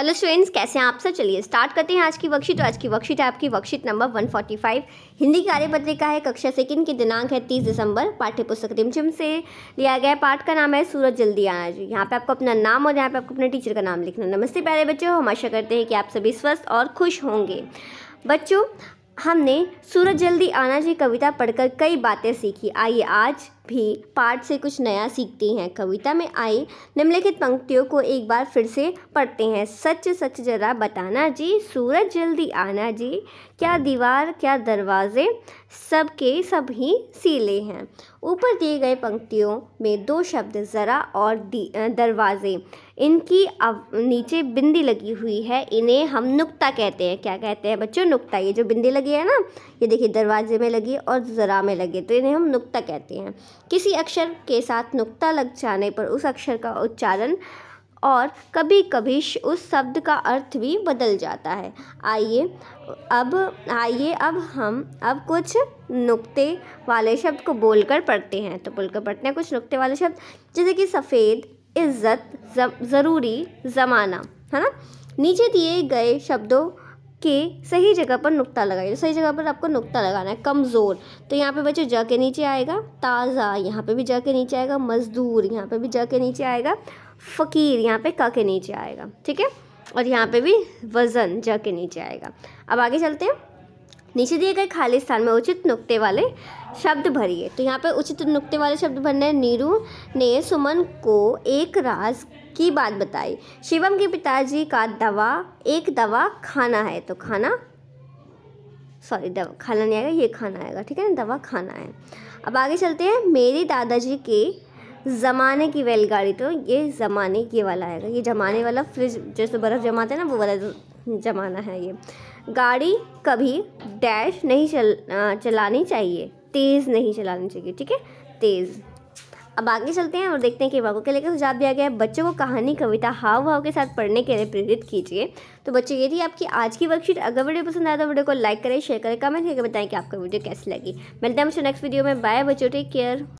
hello students कैसे हैं आप सब चलिए स्टार्ट करते हैं आज की वर्कशीट तो आज की वर्कशीट है आपकी वर्कशीट नंबर 145 हिंदी कार्यपत्रिका है कक्षा सेकंड की दिनांक है 30 दिसंबर पाठ्यपुस्तक रिमझिम से लिया गया पाठ का नाम है सूरज जल्दी आना जी यहाँ पे आपको अपना नाम और यहाँ पे आपको अपने टीचर का नाम लिखना नमस्ते प्यारे बच्चों हम आशा करते हैं कि आप सभी स्वस्थ और खुश होंगे बच्चों हमने सूरज जल्दी आना जी कविता पढ़कर कई बातें सीखी आइए आज भी पाठ से कुछ नया सीखते हैं कविता में आई निम्नलिखित पंक्तियों को एक बार फिर से पढ़ते हैं सच सच जरा बताना जी सूरज जल्दी आना जी क्या दीवार क्या दरवाजे सब के सब ही सीले हैं ऊपर दिए गए पंक्तियों में दो शब्द ज़रा और दरवाजे इनकी अब नीचे बिंदी लगी हुई है इन्हें हम नुक्ता कहते हैं क्या कहते हैं बच्चों नुक्ता ये जो बिंदी लगी है ना ये देखिए दरवाजे में लगी और ज़रा में लगे तो इन्हें हम नुक्ता कहते हैं किसी अक्षर के साथ नुक्ता लग जाने पर उस अक्षर का उच्चारण और कभी कभी उस शब्द का अर्थ भी बदल जाता है आइए अब आइए अब हम अब कुछ नुक्ते वाले शब्द को बोलकर पढ़ते हैं तो बोलकर पढ़ते हैं कुछ नुक्ते वाले शब्द जैसे कि सफ़ेद इज्जत ज़रूरी ज़माना है ना नीचे दिए गए शब्दों के सही जगह पर नुक्ता लगाइए तो सही जगह पर आपको नुक्ता लगाना है कमज़ोर तो यहाँ पे बच्चों जा के नीचे आएगा ताज़ा यहाँ पे भी जा के नीचे आएगा मज़दूर यहाँ पे भी जा के नीचे आएगा फ़कीर यहाँ पे क के नीचे आएगा ठीक है और यहाँ पे भी वज़न जा के नीचे आएगा अब आगे चलते हैं नीचे दिए गए खाली स्थान में उचित नुक्ते वाले शब्द भरिए तो यहाँ पर उचित नुक्ते वाले शब्द भरने नीरू ने सुमन को एक राज की बात बताई शिवम के पिताजी का दवा एक दवा खाना है तो खाना सॉरी दवा खाना नहीं आएगा ये खाना आएगा ठीक है ना दवा खाना है अब आगे चलते हैं मेरे दादाजी के ज़माने की बैलगाड़ी तो ये ज़माने की वाला आएगा ये जमाने वाला फ्रिज जैसे बर्फ़ जमाते हैं ना वो वाला जमाना है ये गाड़ी कभी डैश नहीं चल चलानी चाहिए तेज़ नहीं चलानी चाहिए ठीक है तेज़ अब आगे चलते हैं और देखते हैं कि बाबू के लिए सुझाव दिया गया है बच्चों को कहानी कविता हाव भाव के साथ पढ़ने के लिए प्रेरित कीजिए तो बच्चों ये थी आपकी आज की वर्कशीट अगर वीडियो पसंद आया तो वीडियो को लाइक करें शेयर करें कमेंट करके बताएं कि आपको वीडियो कैसी लगी मिलते हैं मुझे नेक्स्ट वीडियो में बाय बच्चों टेक केयर